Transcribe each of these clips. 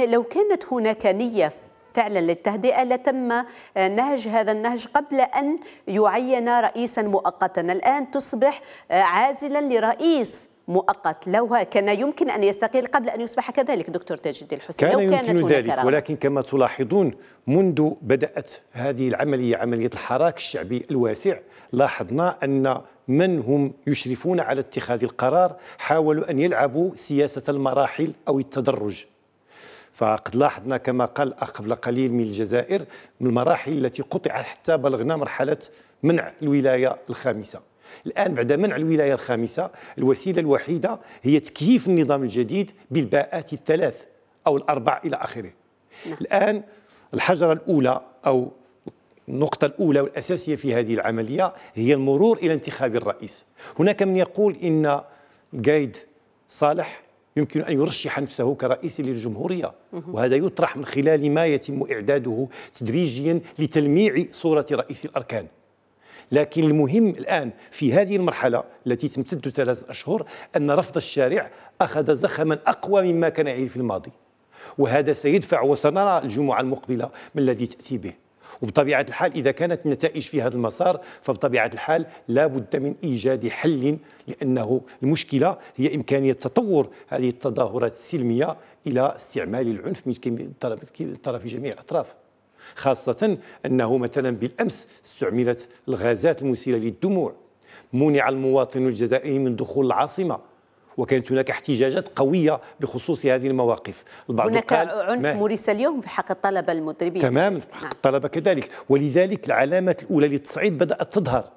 لو كانت هناك نية فعلا للتهدئة لتم آه، نهج هذا النهج قبل أن يعين رئيسا مؤقتا الآن تصبح آه، عازلا لرئيس مؤقت لو كان يمكن أن يستقيل قبل أن يصبح كذلك دكتور تاج الدين الحسين كان لو كانت هناك ذلك ولكن كما تلاحظون منذ بدأت هذه العملية عملية الحراك الشعبي الواسع لاحظنا أن من هم يشرفون على اتخاذ القرار حاولوا أن يلعبوا سياسة المراحل أو التدرج فقد لاحظنا كما قال قبل قليل من الجزائر من المراحل التي قطعت حتى بلغنا مرحلة منع الولاية الخامسة الآن بعد منع الولاية الخامسة الوسيلة الوحيدة هي تكييف النظام الجديد بالباءات الثلاث أو الأربع إلى آخره نعم. الآن الحجرة الأولى أو النقطة الأولى والأساسية في هذه العملية هي المرور إلى انتخاب الرئيس هناك من يقول إن قايد صالح يمكن أن يرشح نفسه كرئيس للجمهورية وهذا يطرح من خلال ما يتم إعداده تدريجيا لتلميع صورة رئيس الأركان لكن المهم الآن في هذه المرحلة التي تمتد ثلاثة أشهر أن رفض الشارع أخذ زخما أقوى مما كان عليه في الماضي وهذا سيدفع وسنرى الجمعة المقبلة ما الذي تأتي به وبطبيعة الحال إذا كانت النتائج في هذا المسار فبطبيعة الحال لا بد من إيجاد حل لأنه المشكلة هي إمكانية تطور هذه التظاهرات السلمية إلى استعمال العنف من طرف جميع الأطراف خاصة أنه مثلا بالأمس استعملت الغازات المسيلة للدموع منع المواطن الجزائري من دخول العاصمة وكانت هناك احتجاجات قوية بخصوص هذه المواقف البعض هناك قال عنف مورس اليوم في حق الطلبة المدربين تماما في نعم. حق الطلبة كذلك ولذلك العلامات الأولى للتصعيد بدأت تظهر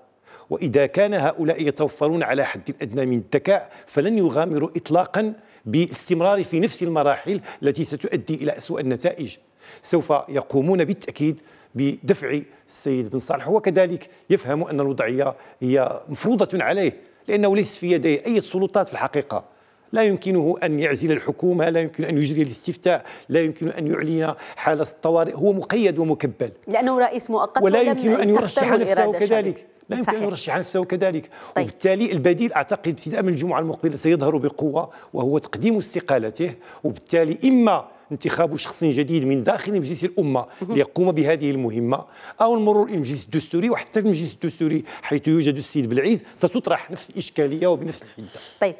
وإذا كان هؤلاء يتوفرون على حد أدنى من الذكاء فلن يغامروا إطلاقا باستمرار في نفس المراحل التي ستؤدي إلى اسوء النتائج سوف يقومون بالتأكيد بدفع السيد بن صالح وكذلك يفهم أن الوضعية هي مفروضة عليه لأنه ليس في يديه أي سلطات في الحقيقة لا يمكنه أن يعزل الحكومة لا يمكن أن يجري الاستفتاء لا يمكن أن يعلن حالة الطوارئ هو مقيد ومكبل لأنه رئيس مؤقت ولا يمكن أن يرشح نفسه كذلك لا يمكن أن يرشح نفسه كذلك طيب. وبالتالي البديل أعتقد ابتداء من الجمعة المقبلة سيظهر بقوة وهو تقديم استقالته وبالتالي إما انتخاب شخص جديد من داخل مجلس الامه ليقوم بهذه المهمه او المرور الى المجلس الدستوري وحتى المجلس الدستوري حيث يوجد السيد بلعيز ستطرح نفس الاشكاليه وبنفس الحده. طيب